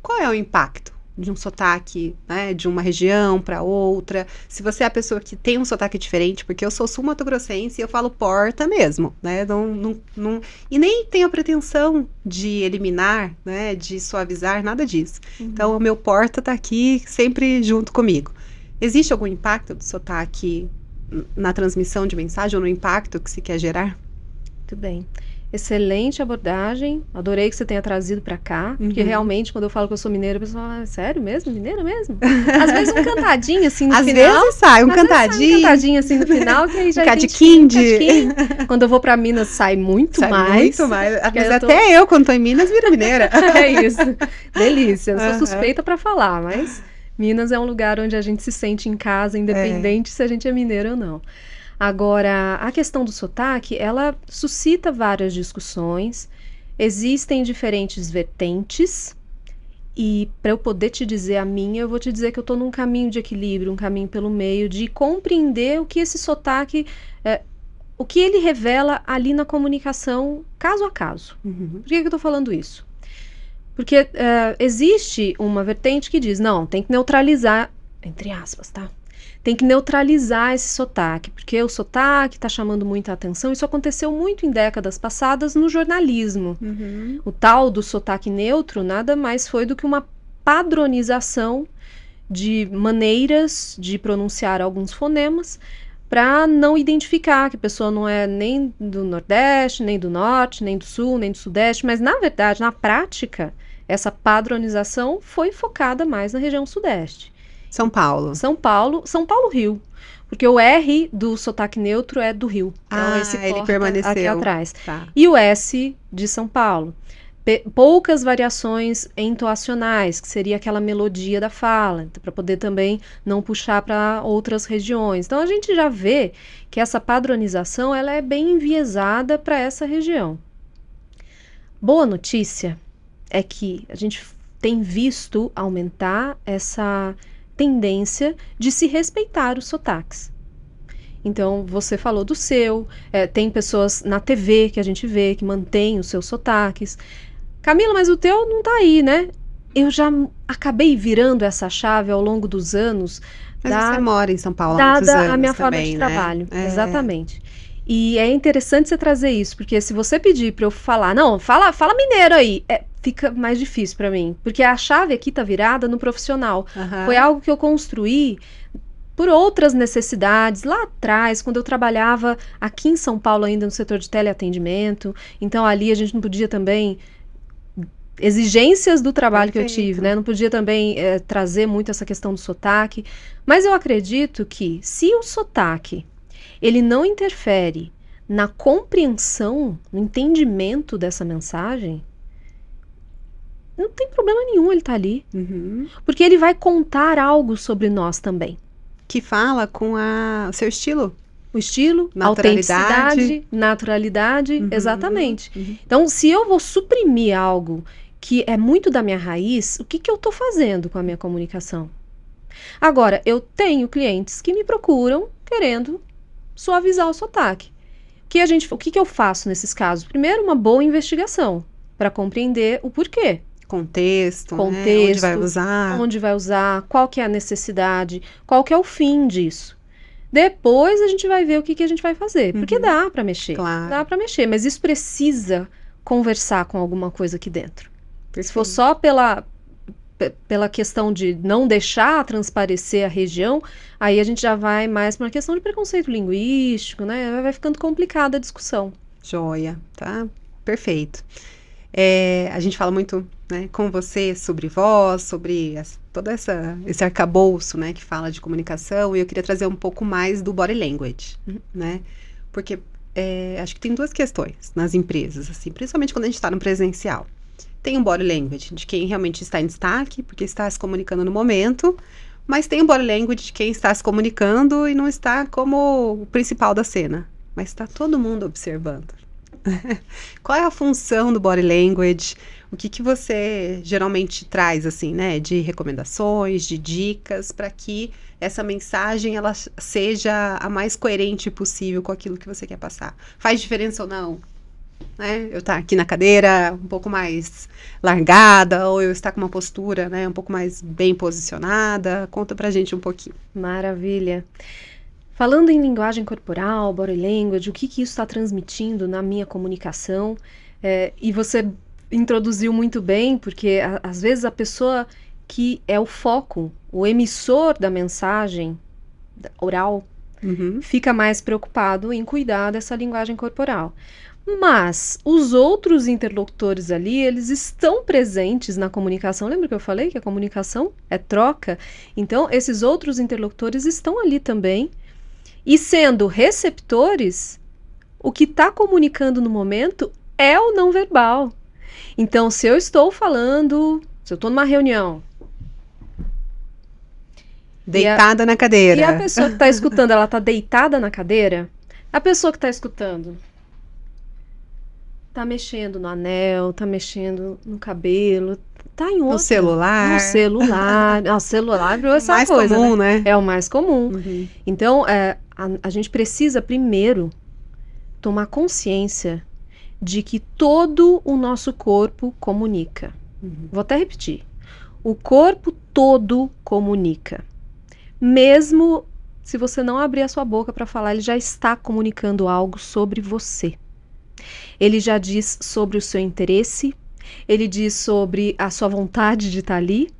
Qual é o impacto de um sotaque, né, de uma região para outra? Se você é a pessoa que tem um sotaque diferente, porque eu sou sul-mato-grossense e eu falo porta mesmo, né? Não, não, não, e nem tenho a pretensão de eliminar, né, de suavizar, nada disso. Uhum. Então, o meu porta está aqui sempre junto comigo. Existe algum impacto do sotaque na transmissão de mensagem ou no impacto que se quer gerar? Muito bem. Excelente abordagem. Adorei que você tenha trazido para cá. Uhum. Porque realmente, quando eu falo que eu sou mineira, a pessoa fala, ah, é sério mesmo? Mineira mesmo? Às vezes um cantadinho assim no Às final. Às vezes sai um cantadinho. Sai um cantadinho assim no final, que aí já de catiquinde. Quando eu vou para Minas, sai muito sai mais. Muito mais. Mas eu tô... até eu, quando tô em Minas, viro mineira. *laughs* é isso. Delícia. Eu sou suspeita para falar, mas Minas é um lugar onde a gente se sente em casa, independente é. se a gente é mineiro ou não. Agora, a questão do sotaque, ela suscita várias discussões. Existem diferentes vertentes, e para eu poder te dizer a minha, eu vou te dizer que eu estou num caminho de equilíbrio, um caminho pelo meio, de compreender o que esse sotaque, é, o que ele revela ali na comunicação, caso a caso. Uhum. Por que, que eu estou falando isso? Porque eh, existe uma vertente que diz, não, tem que neutralizar, entre aspas, tá? Tem que neutralizar esse sotaque, porque o sotaque está chamando muita atenção. Isso aconteceu muito em décadas passadas no jornalismo. Uhum. O tal do sotaque neutro nada mais foi do que uma padronização de maneiras de pronunciar alguns fonemas para não identificar que a pessoa não é nem do Nordeste, nem do Norte, nem do Sul, nem do Sudeste, mas na verdade, na prática, essa padronização foi focada mais na região Sudeste. São Paulo. São Paulo, São Paulo Rio. Porque o R do sotaque neutro é do Rio. Então ah, esse ele é permaneceu. Aqui atrás. Tá. E o S de São Paulo poucas variações entoacionais, que seria aquela melodia da fala, então, para poder também não puxar para outras regiões. Então a gente já vê que essa padronização ela é bem enviesada para essa região. Boa notícia é que a gente tem visto aumentar essa tendência de se respeitar os sotaques. Então, você falou do seu, é, tem pessoas na TV que a gente vê que mantém os seus sotaques. Camila, mas o teu não tá aí, né? Eu já acabei virando essa chave ao longo dos anos. Mas da, você mora em São Paulo há muitos anos a minha forma de né? trabalho, é. exatamente. E é interessante você trazer isso, porque se você pedir para eu falar, não, fala, fala mineiro aí, é, fica mais difícil para mim, porque a chave aqui tá virada no profissional. Uhum. Foi algo que eu construí por outras necessidades lá atrás, quando eu trabalhava aqui em São Paulo ainda no setor de teleatendimento. Então ali a gente não podia também exigências do trabalho Perfeito. que eu tive, né? Não podia também é, trazer muito essa questão do sotaque, mas eu acredito que se o sotaque ele não interfere na compreensão, no entendimento dessa mensagem, não tem problema nenhum ele estar tá ali, uhum. porque ele vai contar algo sobre nós também. Que fala com a, o seu estilo o estilo, autenticidade, naturalidade, naturalidade uhum, exatamente. Uhum. Então, se eu vou suprimir algo que é muito da minha raiz, o que, que eu estou fazendo com a minha comunicação? Agora, eu tenho clientes que me procuram querendo suavizar o sotaque. O que, a gente, o que, que eu faço nesses casos? Primeiro, uma boa investigação para compreender o porquê. Contexto, contexto né? onde vai usar. Onde vai usar, qual que é a necessidade, qual que é o fim disso. Depois a gente vai ver o que, que a gente vai fazer. Uhum. Porque dá para mexer. Claro. Dá para mexer, mas isso precisa conversar com alguma coisa aqui dentro se for só pela, pela questão de não deixar transparecer a região, aí a gente já vai mais para uma questão de preconceito linguístico, né? Vai ficando complicada a discussão. Joia, tá? Perfeito. É, a gente fala muito né, com você sobre voz, sobre todo essa, esse arcabouço né, que fala de comunicação, e eu queria trazer um pouco mais do body language, uhum. né? Porque é, acho que tem duas questões nas empresas, assim, principalmente quando a gente está no presencial. Tem um body language de quem realmente está em destaque, porque está se comunicando no momento, mas tem um body language de quem está se comunicando e não está como o principal da cena, mas está todo mundo observando. *laughs* Qual é a função do body language? O que, que você geralmente traz assim, né, de recomendações, de dicas para que essa mensagem ela seja a mais coerente possível com aquilo que você quer passar? Faz diferença ou não? né? Eu estar tá aqui na cadeira um pouco mais largada ou eu estar com uma postura, né, um pouco mais bem posicionada. Conta pra gente um pouquinho. Maravilha. Falando em linguagem corporal, body language, o que, que isso está transmitindo na minha comunicação? É, e você introduziu muito bem, porque a, às vezes a pessoa que é o foco, o emissor da mensagem oral, uhum. fica mais preocupado em cuidar dessa linguagem corporal. Mas os outros interlocutores ali, eles estão presentes na comunicação. Lembra que eu falei que a comunicação é troca? Então, esses outros interlocutores estão ali também. E sendo receptores, o que está comunicando no momento é o não verbal. Então, se eu estou falando, se eu estou numa reunião. Deitada a, na cadeira. E a pessoa que está escutando, ela está deitada na cadeira? A pessoa que está escutando, tá mexendo no anel, tá mexendo no cabelo, tá em outro. No celular. No celular. *laughs* o celular virou essa mais coisa. Comum, né? né? É o mais comum. Uhum. Então, é, a, a gente precisa primeiro tomar consciência de que todo o nosso corpo comunica. Uhum. Vou até repetir. O corpo todo comunica. Mesmo se você não abrir a sua boca para falar, ele já está comunicando algo sobre você. Ele já diz sobre o seu interesse, ele diz sobre a sua vontade de estar tá ali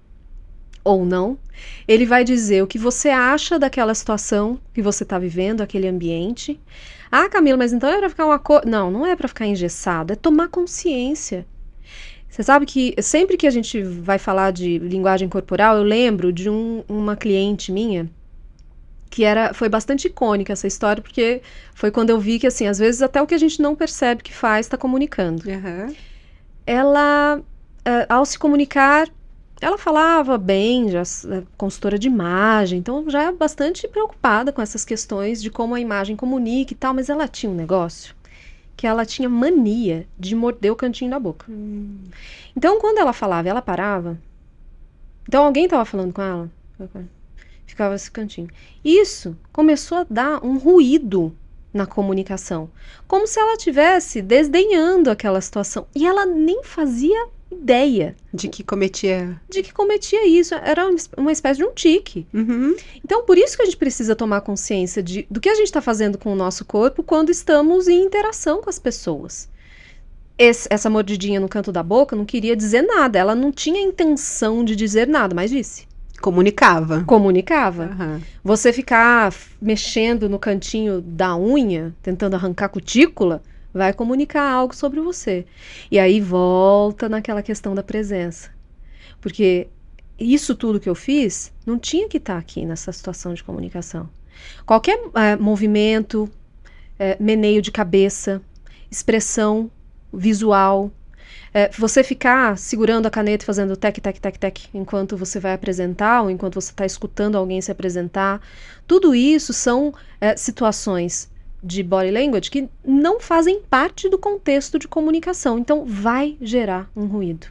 ou não. Ele vai dizer o que você acha daquela situação que você está vivendo, aquele ambiente. Ah, Camila, mas então é para ficar uma coisa. Não, não é para ficar engessado, é tomar consciência. Você sabe que sempre que a gente vai falar de linguagem corporal, eu lembro de um, uma cliente minha que era foi bastante icônica essa história porque foi quando eu vi que assim às vezes até o que a gente não percebe que faz está comunicando uhum. ela uh, ao se comunicar ela falava bem já é consultora de imagem então já é bastante preocupada com essas questões de como a imagem comunica e tal mas ela tinha um negócio que ela tinha mania de morder o cantinho da boca hum. então quando ela falava ela parava então alguém estava falando com ela ficava esse cantinho. Isso começou a dar um ruído na comunicação, como se ela tivesse desdenhando aquela situação e ela nem fazia ideia de que cometia de que cometia isso era uma espécie de um tique uhum. então por isso que a gente precisa tomar consciência de, do que a gente está fazendo com o nosso corpo quando estamos em interação com as pessoas Esse, essa mordidinha no canto da boca não queria dizer nada ela não tinha intenção de dizer nada mas disse Comunicava. Comunicava. Uhum. Você ficar mexendo no cantinho da unha, tentando arrancar cutícula, vai comunicar algo sobre você. E aí volta naquela questão da presença. Porque isso tudo que eu fiz não tinha que estar tá aqui nessa situação de comunicação. Qualquer é, movimento, é, meneio de cabeça, expressão visual, é, você ficar segurando a caneta e fazendo tec, tec, tec, tec, enquanto você vai apresentar ou enquanto você está escutando alguém se apresentar, tudo isso são é, situações de body language que não fazem parte do contexto de comunicação. Então, vai gerar um ruído.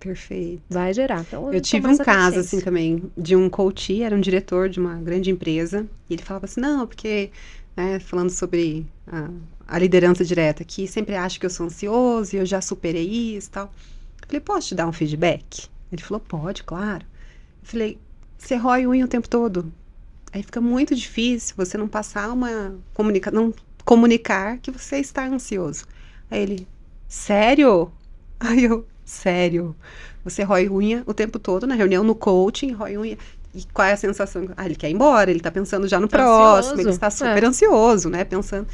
Perfeito. Vai gerar. Então, eu tive um caso, assim, também, de um coach, era um diretor de uma grande empresa, e ele falava assim, não, porque, né, falando sobre a a liderança direta, que sempre acha que eu sou ansioso e eu já superei isso e tal. Eu falei, posso te dar um feedback? Ele falou, pode, claro. Eu falei, você rói unha o tempo todo. Aí fica muito difícil você não passar uma. Comunica, não comunicar que você está ansioso. Aí ele, sério? Aí eu, sério. Você rói unha o tempo todo na reunião, no coaching, rói unha. E qual é a sensação? Ah, ele quer ir embora, ele está pensando já no tá próximo, ansioso. ele está super é. ansioso, né? Pensando.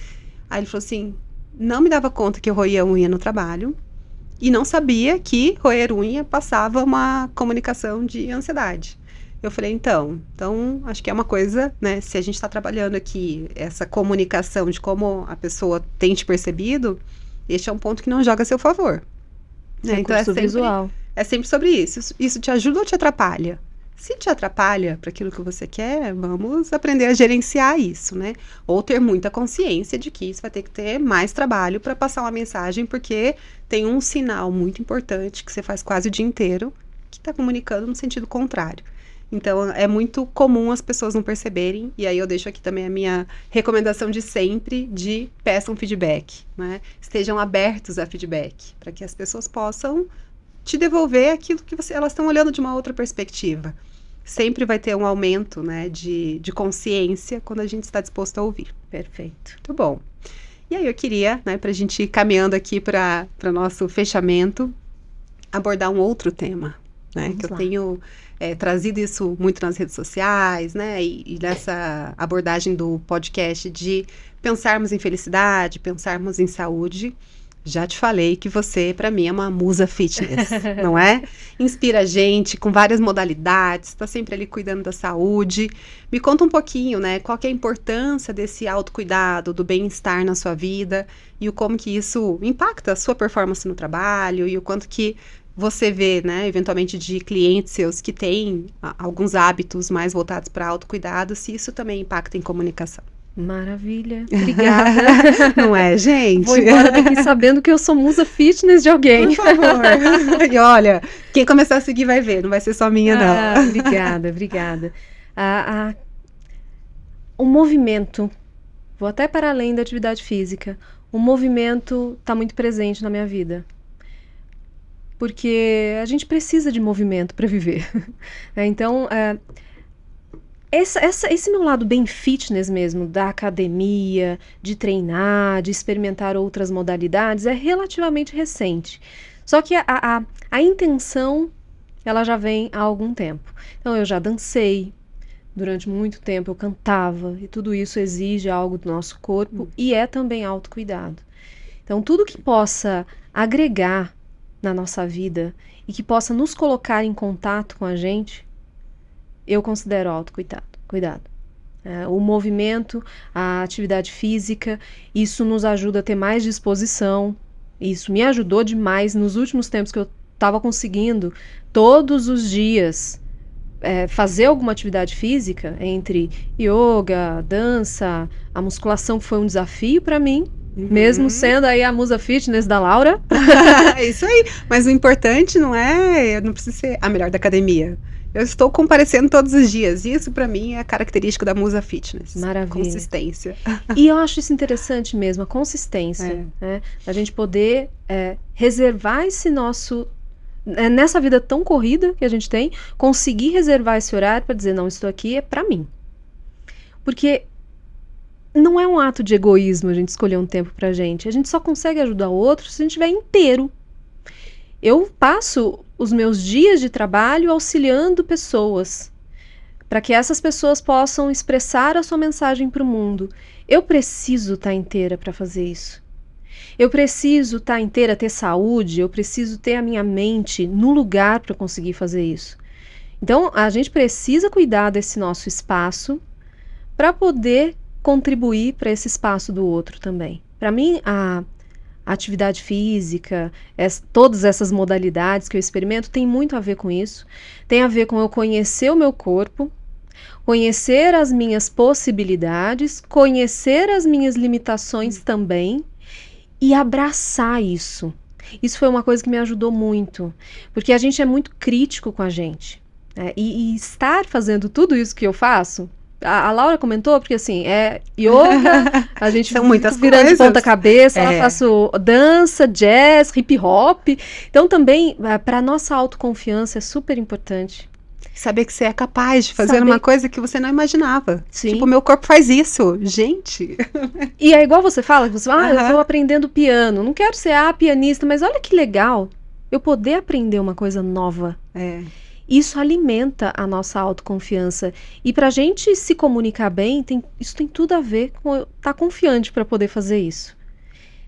Aí ele falou assim: não me dava conta que eu roía unha no trabalho e não sabia que roer unha passava uma comunicação de ansiedade. Eu falei, então, então acho que é uma coisa, né? Se a gente está trabalhando aqui essa comunicação de como a pessoa tem te percebido, este é um ponto que não joga a seu favor. É então é sempre, visual. é sempre sobre isso. Isso te ajuda ou te atrapalha? Se te atrapalha para aquilo que você quer, vamos aprender a gerenciar isso, né? Ou ter muita consciência de que isso vai ter que ter mais trabalho para passar uma mensagem, porque tem um sinal muito importante que você faz quase o dia inteiro que está comunicando no sentido contrário. Então, é muito comum as pessoas não perceberem, e aí eu deixo aqui também a minha recomendação de sempre de peçam feedback, né? Estejam abertos a feedback, para que as pessoas possam te devolver aquilo que você, elas estão olhando de uma outra perspectiva sempre vai ter um aumento né, de, de consciência quando a gente está disposto a ouvir. Perfeito. Muito bom. E aí eu queria, né, para a gente ir caminhando aqui para o nosso fechamento, abordar um outro tema, né? Vamos que eu tenho é, trazido isso muito nas redes sociais, né? E, e nessa abordagem do podcast de pensarmos em felicidade, pensarmos em saúde já te falei que você, para mim, é uma musa fitness, *laughs* não é? Inspira a gente com várias modalidades, está sempre ali cuidando da saúde. Me conta um pouquinho, né? Qual é a importância desse autocuidado, do bem-estar na sua vida e o como que isso impacta a sua performance no trabalho e o quanto que você vê, né, eventualmente de clientes seus que têm alguns hábitos mais voltados para autocuidado, se isso também impacta em comunicação. Maravilha, *laughs* obrigada. Não é, gente? Vou embora daqui sabendo que eu sou musa fitness de alguém. Por favor. *laughs* e olha, quem começar a seguir vai ver, não vai ser só minha, ah, não. Obrigada, obrigada. Ah, ah, o movimento, vou até para além da atividade física, o movimento está muito presente na minha vida. Porque a gente precisa de movimento para viver. *laughs* Então, é, então, essa, essa, esse meu lado bem fitness mesmo, da academia, de treinar, de experimentar outras modalidades, é relativamente recente. Só que a, a, a intenção, ela já vem há algum tempo. Então, eu já dancei durante muito tempo, eu cantava, e tudo isso exige algo do nosso corpo uhum. e é também autocuidado. Então, tudo que possa agregar na nossa vida e que possa nos colocar em contato com a gente eu considero autocuidado. Cuidado. É, o movimento, a atividade física, isso nos ajuda a ter mais disposição. Isso me ajudou demais nos últimos tempos que eu estava conseguindo todos os dias é, fazer alguma atividade física entre yoga, dança, a musculação foi um desafio para mim, Uhum. Mesmo sendo aí a musa fitness da Laura. *laughs* é isso aí. Mas o importante não é, não preciso ser a melhor da academia. Eu estou comparecendo todos os dias. Isso, para mim, é característico da musa fitness. Maravilha. Consistência. *laughs* E eu acho isso interessante mesmo, a consistência. É. Né? A gente poder é, reservar esse nosso né, nessa vida tão corrida que a gente tem, conseguir reservar esse horário para dizer não estou aqui é para mim. Porque não é um ato de egoísmo a gente escolher um tempo pra gente. A gente só consegue ajudar o outro se a gente estiver inteiro. Eu passo os meus dias de trabalho auxiliando pessoas, para que essas pessoas possam expressar a sua mensagem para o mundo. Eu preciso estar tá inteira para fazer isso. Eu preciso estar tá inteira, ter saúde, eu preciso ter a minha mente no lugar para conseguir fazer isso. Então, a gente precisa cuidar desse nosso espaço para poder contribuir para esse espaço do outro também. Para mim, a atividade física, es, todas essas modalidades que eu experimento, tem muito a ver com isso. Tem a ver com eu conhecer o meu corpo, conhecer as minhas possibilidades, conhecer as minhas limitações hum. também e abraçar isso. Isso foi uma coisa que me ajudou muito, porque a gente é muito crítico com a gente. Né? E, e estar fazendo tudo isso que eu faço a, a, Laura comentou, porque assim, é yoga, a *laughs* gente São muitas vira coisas. de ponta cabeça, é. eu faço dança, jazz, hip hop. Então também, eh, para nossa autoconfiança é super importante. Saber que você é capaz de fazer Saber... uma coisa que você não imaginava. Sim. Tipo, meu corpo faz isso. Gente. E é igual você fala, você fala, ah, eu estou aprendendo piano. Não quero ser a pianista, mas olha que legal eu poder aprender uma coisa nova. É. Isso alimenta a nossa autoconfiança. E para a gente se comunicar bem, tem, isso tem tudo a ver com estar tá confiante para poder fazer isso.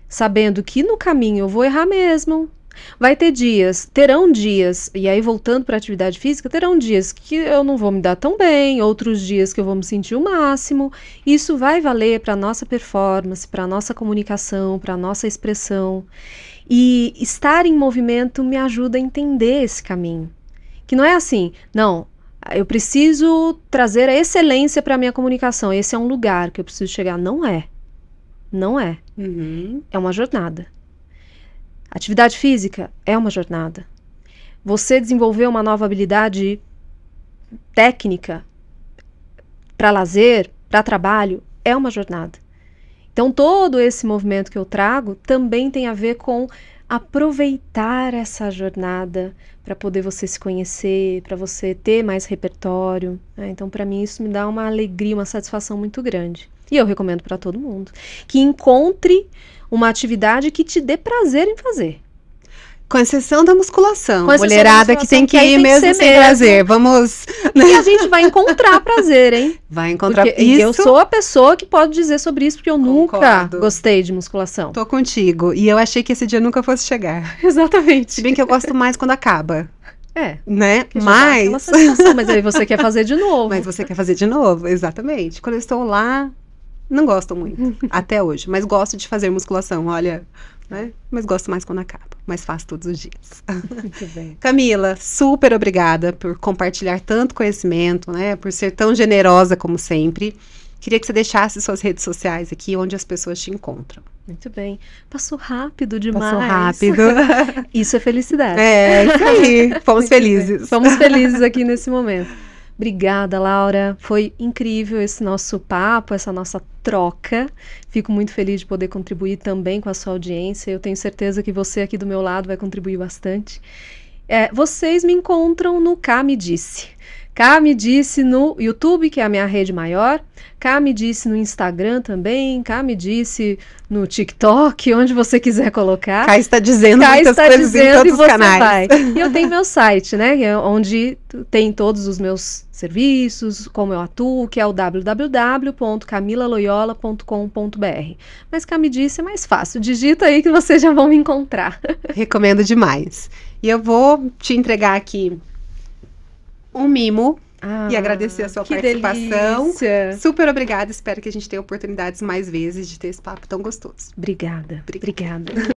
Sabendo que no caminho eu vou errar mesmo, Vai ter dias, terão dias, e aí voltando para a atividade física, terão dias que eu não vou me dar tão bem, outros dias que eu vou me sentir o máximo. Isso vai valer para a nossa performance, para a nossa comunicação, para a nossa expressão. E estar em movimento me ajuda a entender esse caminho. Que não é assim, não, eu preciso trazer a excelência para a minha comunicação, esse é um lugar que eu preciso chegar. Não é. Não é. Uhum. É uma jornada. Atividade física é uma jornada. Você desenvolver uma nova habilidade técnica para lazer, para trabalho, é uma jornada. Então, todo esse movimento que eu trago também tem a ver com aproveitar essa jornada para poder você se conhecer, para você ter mais repertório. Né? Então, para mim, isso me dá uma alegria, uma satisfação muito grande. E eu recomendo para todo mundo que encontre uma atividade que te dê prazer em fazer. Com exceção da musculação. a mulherada da musculação, que tem que, que ir tem mesmo que sem mesmo. prazer. Né? Vamos. E a né? gente vai encontrar prazer, hein? *laughs* Vai encontrar porque isso. Eu sou a pessoa que pode dizer sobre isso, porque eu Concordo. nunca gostei de musculação. Tô contigo. E eu achei que esse dia nunca fosse chegar. *laughs* Exatamente. Se bem que eu gosto mais quando acaba. É. Né? Mas. Mas aí você quer fazer de *laughs* novo. Mas você quer fazer de novo, exatamente. Quando eu estou lá, não gosto muito, até hoje. Mas gosto de fazer musculação, olha né? Mas gosto mais quando acaba, mas faço todos os dias. Muito bem. *laughs* Camila, super obrigada por compartilhar tanto conhecimento, né? Por ser tão generosa como sempre. Queria que você deixasse suas redes sociais aqui, onde as pessoas te encontram. Muito bem. Passou rápido demais. Passou rápido. *laughs* isso é felicidade. É, isso aí. *laughs* Fomos Muito felizes. Bem. Fomos felizes aqui nesse momento. Obrigada, Laura. Foi incrível esse nosso papo, essa nossa troca. Fico muito feliz de poder contribuir também com a sua audiência. Eu tenho certeza que você aqui do meu lado vai contribuir bastante. É, vocês me encontram no Cá Me Disse. Cá me disse no YouTube, que é a minha rede maior. Cá me disse no Instagram também. Cá me disse no TikTok, *laughs* onde você quiser colocar. Cá está dizendo Cá muitas está coisas dizendo em todos e você canais. vai. *laughs* E eu tenho meu site, né? É onde tem todos os meus serviços, como eu atuo, que é o www.camilaloyola.com.br. Mas cá me disse é mais fácil. Digita aí que vocês já vão me encontrar. *laughs* Recomendo demais. E eu vou te entregar aqui um mimo. Ah, e agradecer a sua participação. Delícia. Super obrigada. Espero que a gente tenha oportunidades mais vezes de ter esse papo tão gostoso. Obrigada. Obrigada. obrigada.